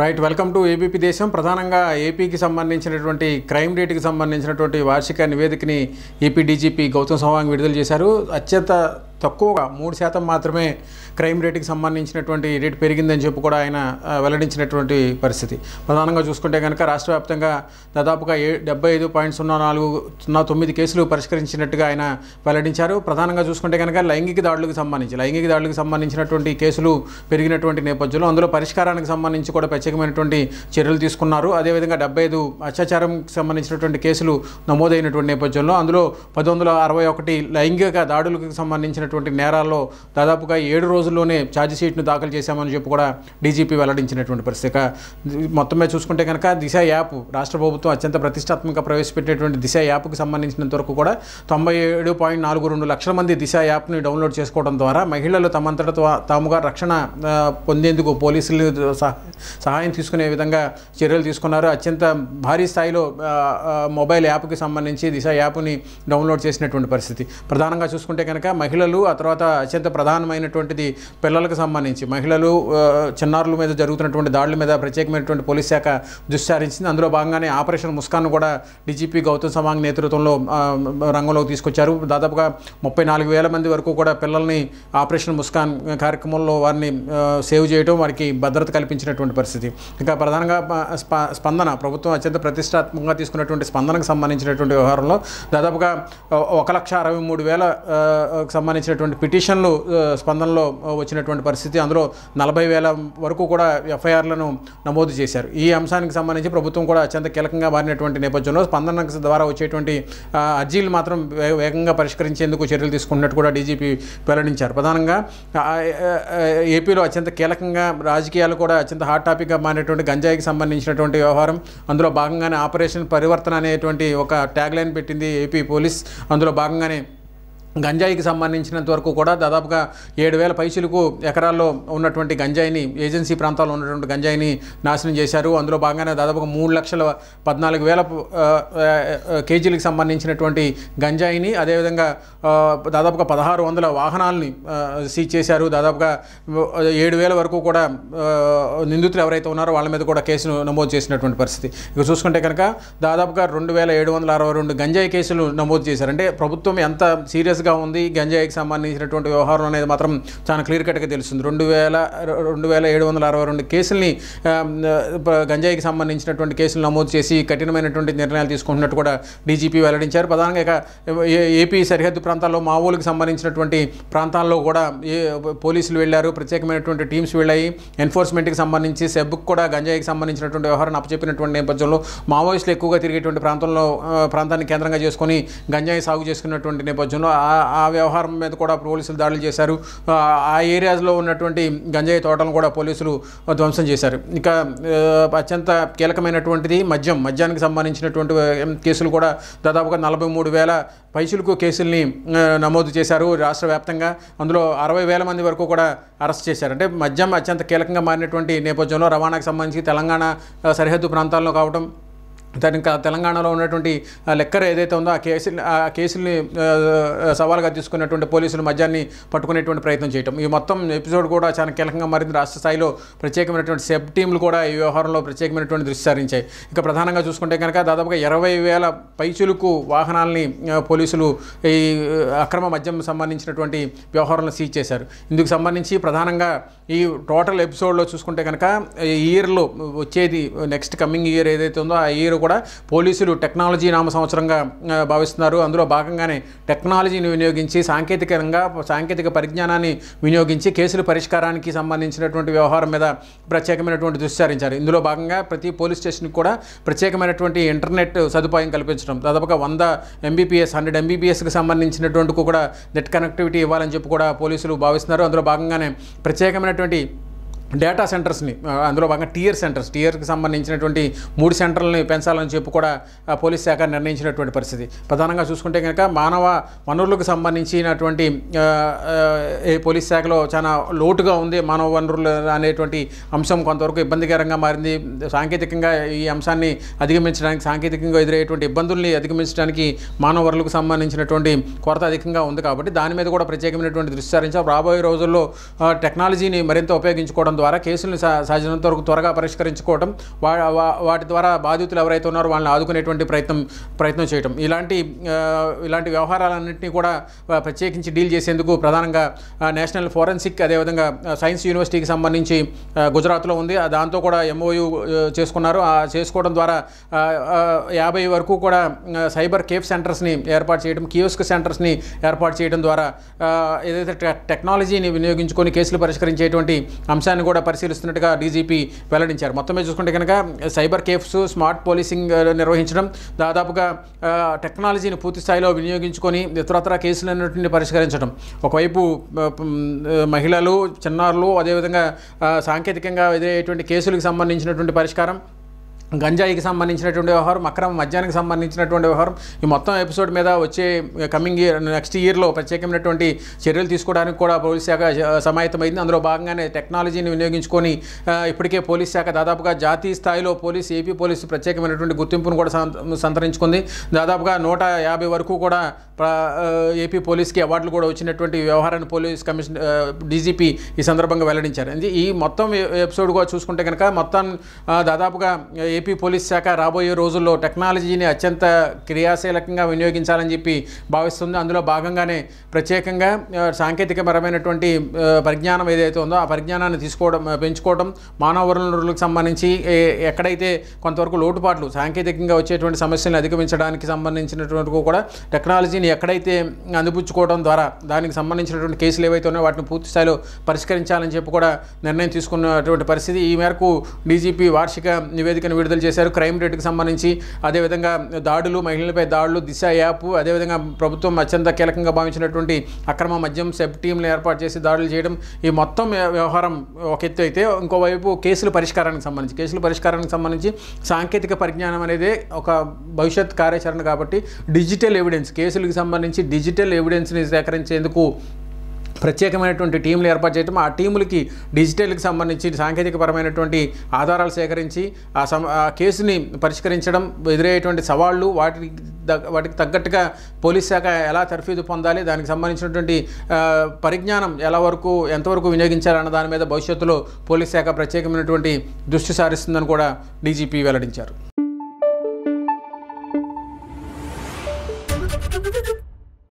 right welcome to ABP దేశం ప్రధానంగా ఏపీకి సంబంధించినటువంటి క్రైమ్ రేటుకి సంబంధించినటువంటి వార్షిక నివేదికని ఏపీ డీజీపీ గౌతమ్ సవాంగ్ విడుదల చేశారు అత్యంత తక్కువగా మూడు శాతం మాత్రమే క్రైమ్ రేటుకి సంబంధించినటువంటి రేటు పెరిగిందని చెప్పి కూడా ఆయన వెల్లడించినటువంటి పరిస్థితి ప్రధానంగా చూసుకుంటే కనుక రాష్ట్ర వ్యాప్తంగా దాదాపుగా ఏ డెబ్బై ఐదు పాయింట్ సున్నా నాలుగు సున్నా తొమ్మిది కేసులు పరిష్కరించినట్టుగా ఆయన వెల్లడించారు ప్రధానంగా చూసుకుంటే కనుక లైంగిక దాడులకు సంబంధించి లైంగిక దాడులకు సంబంధించినటువంటి కేసులు పెరిగినటువంటి నేపథ్యంలో అందులో పరిష్కారానికి సంబంధించి కూడా ప్రత్యేకమైనటువంటి చర్యలు తీసుకున్నారు అదేవిధంగా డెబ్బై ఐదు అత్యాచారంకి సంబంధించినటువంటి కేసులు నమోదైనటువంటి నేపథ్యంలో అందులో పంతొమ్మిది వందల అరవై ఒకటి లైంగిక దాడులకు సంబంధించిన సంబంధించినటువంటి నేరాల్లో దాదాపుగా ఏడు రోజుల్లోనే ఛార్జిషీట్ను దాఖలు చేశామని చెప్పి కూడా డీజీపీ వెల్లడించినటువంటి పరిస్థితి మొత్తం మీద చూసుకుంటే కనుక దిశ యాప్ రాష్ట్ర ప్రభుత్వం అత్యంత ప్రతిష్టాత్మక ప్రవేశపెట్టినటువంటి దిశ యాప్కి సంబంధించినంత వరకు కూడా తొంభై ఏడు పాయింట్ నాలుగు రెండు లక్షల మంది దిశ యాప్ని డౌన్లోడ్ చేసుకోవడం ద్వారా మహిళలు తమంతట తాముగా రక్షణ పొందేందుకు పోలీసులు సహాయం తీసుకునే విధంగా చర్యలు తీసుకున్నారు అత్యంత భారీ స్థాయిలో మొబైల్ యాప్కి సంబంధించి దిశ యాప్ని డౌన్లోడ్ చేసినటువంటి పరిస్థితి ప్రధానంగా చూసుకుంటే కనుక మహిళలు మహిళలు ఆ తర్వాత అత్యంత ప్రధానమైనటువంటిది పిల్లలకు సంబంధించి మహిళలు చిన్నారుల మీద జరుగుతున్నటువంటి దాడుల మీద ప్రత్యేకమైనటువంటి పోలీస్ శాఖ దుశ్చారించింది అందులో భాగంగానే ఆపరేషన్ ముస్కాన్ కూడా డీజీపీ గౌతమ్ సమాంగ్ నేతృత్వంలో రంగంలోకి తీసుకొచ్చారు దాదాపుగా ముప్పై నాలుగు వేల మంది వరకు కూడా పిల్లల్ని ఆపరేషన్ ముస్కాన్ కార్యక్రమంలో వారిని సేవ్ చేయడం వారికి భద్రత కల్పించినటువంటి పరిస్థితి ఇంకా ప్రధానంగా స్పందన ప్రభుత్వం అత్యంత ప్రతిష్టాత్మకంగా తీసుకున్నటువంటి స్పందనకు సంబంధించినటువంటి వ్యవహారంలో దాదాపుగా ఒక లక్ష అరవై మూడు వేల సంబంధించి సంబంధించినటువంటి పిటిషన్లు స్పందనలో వచ్చినటువంటి పరిస్థితి అందులో నలభై వేల వరకు కూడా ఎఫ్ఐఆర్లను నమోదు చేశారు ఈ అంశానికి సంబంధించి ప్రభుత్వం కూడా అత్యంత కీలకంగా మారినటువంటి నేపథ్యంలో స్పందన ద్వారా వచ్చేటువంటి అర్జీలు మాత్రం వేగంగా పరిష్కరించేందుకు చర్యలు తీసుకున్నట్టు కూడా డీజీపీ వెల్లడించారు ప్రధానంగా ఏపీలో అత్యంత కీలకంగా రాజకీయాలు కూడా అత్యంత హాట్ టాపిక్గా మారినటువంటి గంజాయికి సంబంధించినటువంటి వ్యవహారం అందులో భాగంగానే ఆపరేషన్ పరివర్తన అనేటువంటి ఒక ట్యాగ్ లైన్ పెట్టింది ఏపీ పోలీస్ అందులో భాగంగానే గంజాయికి సంబంధించినంత వరకు కూడా దాదాపుగా ఏడు వేల పైసలకు ఎకరాల్లో ఉన్నటువంటి గంజాయిని ఏజెన్సీ ప్రాంతాల్లో ఉన్నటువంటి గంజాయిని నాశనం చేశారు అందులో భాగంగానే దాదాపుగా మూడు లక్షల పద్నాలుగు వేల కేజీలకు సంబంధించినటువంటి గంజాయిని అదేవిధంగా దాదాపుగా పదహారు వందల వాహనాలని సీజ్ చేశారు దాదాపుగా ఏడు వేల వరకు కూడా నిందితులు ఎవరైతే ఉన్నారో వాళ్ళ మీద కూడా కేసును నమోదు చేసినటువంటి పరిస్థితి ఇక చూసుకుంటే కనుక దాదాపుగా రెండు వేల ఏడు వందల అరవై రెండు గంజాయి కేసులు నమోదు చేశారు అంటే ప్రభుత్వం ఎంత సీరియస్గా సీరియస్గా ఉంది గంజాయికి సంబంధించినటువంటి వ్యవహారం అనేది మాత్రం చాలా క్లియర్ కట్గా తెలుస్తుంది రెండు వేల రెండు వేల ఏడు వందల అరవై రెండు కేసుల్ని గంజాయికి సంబంధించినటువంటి కేసులు నమోదు చేసి కఠినమైనటువంటి నిర్ణయాలు తీసుకుంటున్నట్టు కూడా డీజీపీ వెల్లడించారు ప్రధానంగా ఇక ఏపీ సరిహద్దు ప్రాంతాల్లో మావోలకు సంబంధించినటువంటి ప్రాంతాల్లో కూడా పోలీసులు వెళ్ళారు ప్రత్యేకమైనటువంటి టీమ్స్ వెళ్ళాయి ఎన్ఫోర్స్మెంట్కి సంబంధించి సెబ్కు కూడా గంజాయికి సంబంధించినటువంటి వ్యవహారాన్ని అప్పచెప్పినటువంటి నేపథ్యంలో మావోయిస్టులు ఎక్కువగా తిరిగేటువంటి ప్రాంతంలో ప్రాంతాన్ని కేంద్రంగా చేసుకొని గంజాయి సాగు చేసుకున్నటువంటి నేపథ్యంలో ఆ ఆ వ్యవహారం మీద కూడా పోలీసులు దాడులు చేశారు ఆ ఏరియాస్లో ఉన్నటువంటి గంజాయి తోటలను కూడా పోలీసులు ధ్వంసం చేశారు ఇక అత్యంత కీలకమైనటువంటిది మద్యం మద్యానికి సంబంధించినటువంటి కేసులు కూడా దాదాపుగా నలభై మూడు వేల పైసలకు కేసుల్ని నమోదు చేశారు రాష్ట్ర వ్యాప్తంగా అందులో అరవై వేల మంది వరకు కూడా అరెస్ట్ చేశారు అంటే మద్యం అత్యంత కీలకంగా మారినటువంటి నేపథ్యంలో రవాణాకు సంబంధించి తెలంగాణ సరిహద్దు ప్రాంతాల్లో కావడం ఇంకా తెలంగాణలో ఉన్నటువంటి లెక్కర్ ఏదైతే ఉందో ఆ కేసు ఆ కేసుల్ని సవాల్గా తీసుకున్నటువంటి పోలీసులు మద్యాన్ని పట్టుకునేటువంటి ప్రయత్నం చేయటం ఈ మొత్తం ఎపిసోడ్ కూడా చాలా కీలకంగా మారింది రాష్ట్ర స్థాయిలో ప్రత్యేకమైనటువంటి సెబ్ టీంలు కూడా ఈ వ్యవహారంలో ప్రత్యేకమైనటువంటి దృష్టి సారించాయి ఇంకా ప్రధానంగా చూసుకుంటే కనుక దాదాపుగా ఇరవై వేల పైచులకు వాహనాలని పోలీసులు ఈ అక్రమ మద్యం సంబంధించినటువంటి వ్యవహారంలో సీజ్ చేశారు ఇందుకు సంబంధించి ప్రధానంగా ఈ టోటల్ ఎపిసోడ్లో చూసుకుంటే కనుక ఈ ఇయర్లో వచ్చేది నెక్స్ట్ కమింగ్ ఇయర్ ఏదైతే ఉందో ఆ ఇయర్ కూడా పోలీసులు టెక్నాలజీ నామ సంవత్సరంగా భావిస్తున్నారు అందులో భాగంగానే టెక్నాలజీని వినియోగించి సాంకేతికంగా సాంకేతిక పరిజ్ఞానాన్ని వినియోగించి కేసుల పరిష్కారానికి సంబంధించినటువంటి వ్యవహారం మీద ప్రత్యేకమైనటువంటి దృష్టి సారించారు ఇందులో భాగంగా ప్రతి పోలీస్ స్టేషన్కి కూడా ప్రత్యేకమైనటువంటి ఇంటర్నెట్ సదుపాయం కల్పించడం దాదాపుగా వంద ఎంబీపీఎస్ హండ్రెడ్ ఎంబీపీఎస్కి సంబంధించినటువంటి కూడా నెట్ కనెక్టివిటీ ఇవ్వాలని చెప్పి కూడా పోలీసులు భావిస్తున్నారు అందులో భాగంగానే ప్రత్యేకమైనటువంటి డేటా సెంటర్స్ని అందులో భాగంగా టీఆర్ సెంటర్స్ టీఆర్కి సంబంధించినటువంటి మూడు సెంటర్లని పెంచాలని చెప్పి కూడా పోలీస్ శాఖ నిర్ణయించినటువంటి పరిస్థితి ప్రధానంగా చూసుకుంటే కనుక మానవ వనరులకు సంబంధించినటువంటి పోలీస్ శాఖలో చాలా లోటుగా ఉంది మానవ వనరులు అనేటువంటి అంశం కొంతవరకు ఇబ్బందికరంగా మారింది సాంకేతికంగా ఈ అంశాన్ని అధిగమించడానికి సాంకేతికంగా ఎదురయ్యేటువంటి ఇబ్బందుల్ని అధిగమించడానికి మానవ వనరులకు సంబంధించినటువంటి కొరత అధికంగా ఉంది కాబట్టి దాని మీద కూడా ప్రత్యేకమైనటువంటి దృష్టి సారించాం రాబోయే రోజుల్లో టెక్నాలజీని మరింత ఉపయోగించుకోవడం ద్వారా కేసులను సాధ్యమైనంత వరకు త్వరగా పరిష్కరించుకోవడం వాటి ద్వారా బాధితులు ఎవరైతే ఉన్నారో వాళ్ళని ఆదుకునేటువంటి ప్రయత్నం ప్రయత్నం చేయడం ఇలాంటి ఇలాంటి వ్యవహారాలన్నింటినీ కూడా ప్రత్యేకించి డీల్ చేసేందుకు ప్రధానంగా నేషనల్ ఫోరెన్సిక్ అదేవిధంగా సైన్స్ యూనివర్సిటీకి సంబంధించి గుజరాత్లో ఉంది దాంతో కూడా ఎంఓయు చేసుకున్నారు ఆ చేసుకోవడం ద్వారా యాభై వరకు కూడా సైబర్ కేఫ్ సెంటర్స్ని ఏర్పాటు చేయడం కియోస్క్ సెంటర్స్ని ఏర్పాటు చేయడం ద్వారా ఏదైతే టెక్నాలజీని వినియోగించుకొని కేసులు పరిష్కరించేటువంటి అంశాన్ని కూడా పరిశీలిస్తున్నట్టుగా డీజీపీ వెల్లడించారు మొత్తం మీద చూసుకుంటే కనుక సైబర్ కేఫ్స్ స్మార్ట్ పోలీసింగ్ నిర్వహించడం దాదాపుగా టెక్నాలజీని పూర్తి స్థాయిలో వినియోగించుకొని ఇతరత్ర కేసులన్నింటిని పరిష్కరించడం ఒకవైపు మహిళలు చిన్నారులు అదేవిధంగా సాంకేతికంగా ఎదురయ్యేటువంటి కేసులకు సంబంధించినటువంటి పరిష్కారం గంజాయికి సంబంధించినటువంటి వ్యవహారం అక్రమ మద్యానికి సంబంధించినటువంటి వ్యవహారం ఈ మొత్తం ఎపిసోడ్ మీద వచ్చే కమింగ్ ఇయర్ నెక్స్ట్ ఇయర్లో ప్రత్యేకమైనటువంటి చర్యలు తీసుకోవడానికి కూడా పోలీస్ శాఖ సమాహితమైంది అందులో భాగంగానే టెక్నాలజీని వినియోగించుకొని ఇప్పటికే పోలీస్ శాఖ దాదాపుగా జాతీయ స్థాయిలో పోలీస్ ఏపీ పోలీసు ప్రత్యేకమైనటువంటి గుర్తింపును కూడా సంతరించుకుంది దాదాపుగా నూట యాభై వరకు కూడా ఏపీ పోలీస్కి అవార్డులు కూడా వచ్చినటువంటి వ్యవహారాన్ని పోలీస్ కమిషన్ డీజీపీ ఈ సందర్భంగా వెల్లడించారు ఈ మొత్తం ఎపిసోడ్ కూడా చూసుకుంటే కనుక మొత్తం దాదాపుగా ఏపీ పోలీస్ శాఖ రాబోయే రోజుల్లో టెక్నాలజీని అత్యంత క్రియాశీలకంగా వినియోగించాలని చెప్పి భావిస్తుంది అందులో భాగంగానే ప్రత్యేకంగా సాంకేతికపరమైనటువంటి పరిజ్ఞానం ఏదైతే ఉందో ఆ పరిజ్ఞానాన్ని తీసుకోవడం పెంచుకోవడం మానవ వనరులకు సంబంధించి ఎక్కడైతే కొంతవరకు లోటుపాట్లు సాంకేతికంగా వచ్చేటువంటి సమస్యలను అధిగమించడానికి సంబంధించినటువంటి కూడా టెక్నాలజీని ఎక్కడైతే అందిపుచ్చుకోవడం ద్వారా దానికి సంబంధించినటువంటి కేసులు ఏవైతే ఉన్నాయో వాటిని పూర్తి స్థాయిలో పరిష్కరించాలని చెప్పి కూడా నిర్ణయం తీసుకున్నటువంటి పరిస్థితి ఈ మేరకు డీజీపీ వార్షిక నివేదికను విడుదల చేశారు క్రైమ్ రేటుకు సంబంధించి అదేవిధంగా దాడులు మహిళలపై దాడులు దిశ యాప్ అదేవిధంగా ప్రభుత్వం అత్యంత కీలకంగా భావించినటువంటి అక్రమ మద్యం సెబ్ టీంలు ఏర్పాటు చేసి దాడులు చేయడం ఈ మొత్తం వ్యవహారం ఒక ఎత్తు అయితే ఇంకోవైపు కేసుల పరిష్కారానికి సంబంధించి కేసుల పరిష్కారానికి సంబంధించి సాంకేతిక పరిజ్ఞానం అనేది ఒక భవిష్యత్ కార్యాచరణ కాబట్టి డిజిటల్ ఎవిడెన్స్ కేసులకు సంబంధించి డిజిటల్ ఎవిడెన్స్ని సేకరించేందుకు ప్రత్యేకమైనటువంటి టీంలు ఏర్పాటు చేయటం ఆ టీములకి డిజిటల్కి సంబంధించి సాంకేతికపరమైనటువంటి ఆధారాలు సేకరించి ఆ సమ కేసుని పరిష్కరించడం ఎదురయ్యేటువంటి సవాళ్ళు వాటికి వాటికి తగ్గట్టుగా పోలీస్ శాఖ ఎలా తర్ఫీదు పొందాలి దానికి సంబంధించినటువంటి పరిజ్ఞానం ఎలా వరకు ఎంతవరకు వినియోగించాలన్న దాని మీద భవిష్యత్తులో పోలీస్ శాఖ ప్రత్యేకమైనటువంటి దృష్టి సారిస్తుందని కూడా డీజీపీ వెల్లడించారు